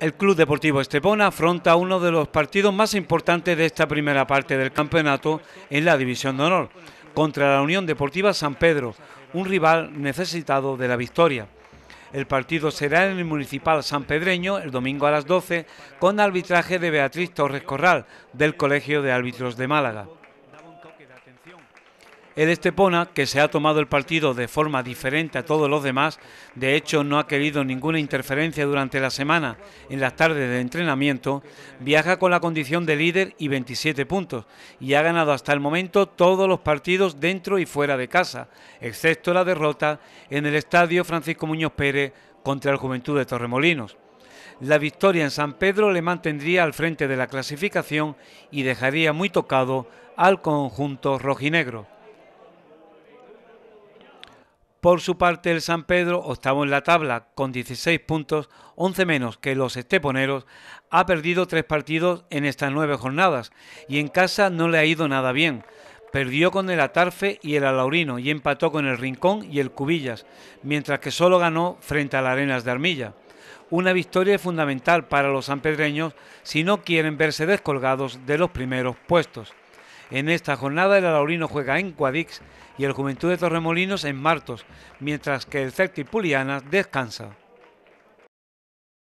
El Club Deportivo Estepona afronta uno de los partidos más importantes de esta primera parte del campeonato en la División de Honor, contra la Unión Deportiva San Pedro, un rival necesitado de la victoria. El partido será en el Municipal San Pedreño el domingo a las 12 con arbitraje de Beatriz Torres Corral del Colegio de Árbitros de Málaga. El Estepona, que se ha tomado el partido de forma diferente a todos los demás, de hecho no ha querido ninguna interferencia durante la semana en las tardes de entrenamiento, viaja con la condición de líder y 27 puntos y ha ganado hasta el momento todos los partidos dentro y fuera de casa, excepto la derrota en el Estadio Francisco Muñoz Pérez contra el Juventud de Torremolinos. La victoria en San Pedro le mantendría al frente de la clasificación y dejaría muy tocado al conjunto rojinegro. Por su parte, el San Pedro, octavo en la tabla, con 16 puntos, 11 menos que los esteponeros, ha perdido tres partidos en estas nueve jornadas y en casa no le ha ido nada bien. Perdió con el Atarfe y el Alaurino y empató con el Rincón y el Cubillas, mientras que solo ganó frente a las Arenas de Armilla. Una victoria fundamental para los sanpedreños si no quieren verse descolgados de los primeros puestos. En esta jornada el Alaurino juega en Cuadix y el Juventud de Torremolinos en Martos, mientras que el Celtic Puliana descansa.